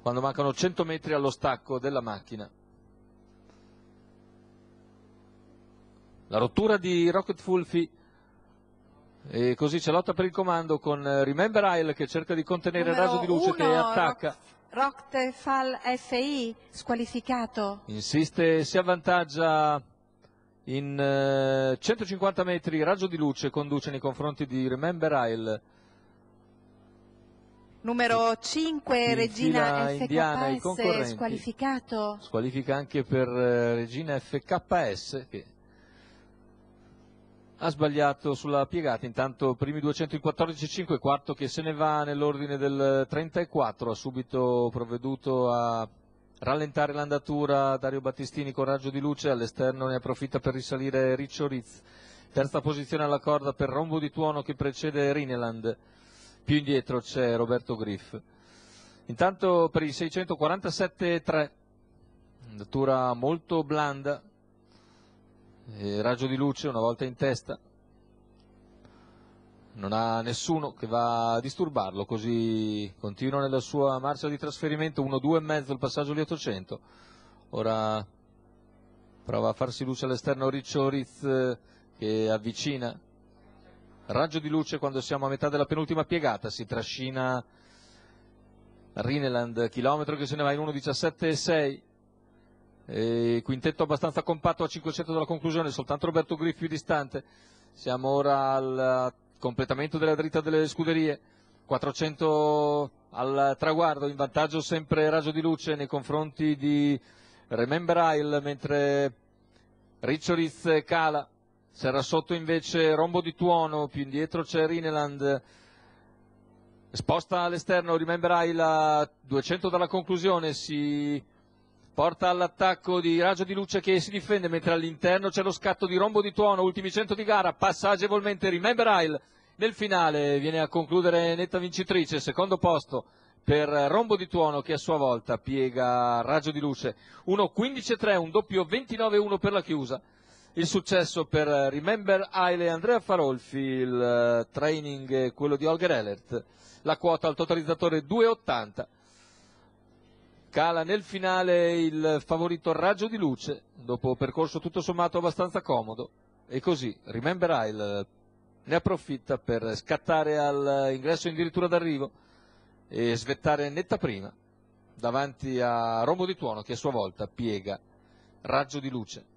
quando mancano 100 metri allo stacco della macchina. La rottura di Rocket Fulfi e così c'è lotta per il comando con eh, Remember Isle che cerca di contenere Numero il raso di luce uno, che attacca. Rocket Fal FI squalificato. Insiste, si avvantaggia in 150 eh, metri, raggio di luce conduce nei confronti di Remember Isle. Numero 5, Regina FKS, squalificato. Squalifica anche per eh, Regina FKS che ha sbagliato sulla piegata, intanto primi 214,5, quarto che se ne va nell'ordine del 34, ha subito provveduto a rallentare l'andatura Dario Battistini con raggio di luce, all'esterno ne approfitta per risalire Riccio Riz, terza posizione alla corda per Rombo di Tuono che precede Rineland più indietro c'è Roberto Griff. Intanto per il 647-3, andatura molto blanda, e raggio di luce una volta in testa, non ha nessuno che va a disturbarlo, così continua nella sua marcia di trasferimento, 1-2,5 il passaggio di 800, ora prova a farsi luce all'esterno Riccio Riz eh, che avvicina raggio di luce quando siamo a metà della penultima piegata, si trascina Rineland, chilometro che se ne va in 1.17.6, quintetto abbastanza compatto a 500 dalla conclusione, soltanto Roberto Griffi più distante, siamo ora al completamento della dritta delle scuderie, 400 al traguardo, in vantaggio sempre raggio di luce nei confronti di Remember Isle, mentre Riccioriz cala c'era sotto invece Rombo di Tuono, più indietro c'è Rineland, sposta all'esterno, rimemberai la 200 dalla conclusione, si porta all'attacco di Raggio di Luce che si difende, mentre all'interno c'è lo scatto di Rombo di Tuono, ultimi 100 di gara, passa agevolmente Rimemberai nel finale, viene a concludere netta vincitrice, secondo posto per Rombo di Tuono che a sua volta piega Raggio di Luce, 1-15-3, un doppio 29-1 per la chiusa il successo per Remember Aile Andrea Farolfi, il eh, training quello di Holger Ellert, la quota al totalizzatore 2,80. Cala nel finale il favorito Raggio di Luce, dopo percorso tutto sommato abbastanza comodo, e così Remember Aile ne approfitta per scattare all'ingresso addirittura d'arrivo e svettare netta prima davanti a Rombo di Tuono che a sua volta piega Raggio di Luce.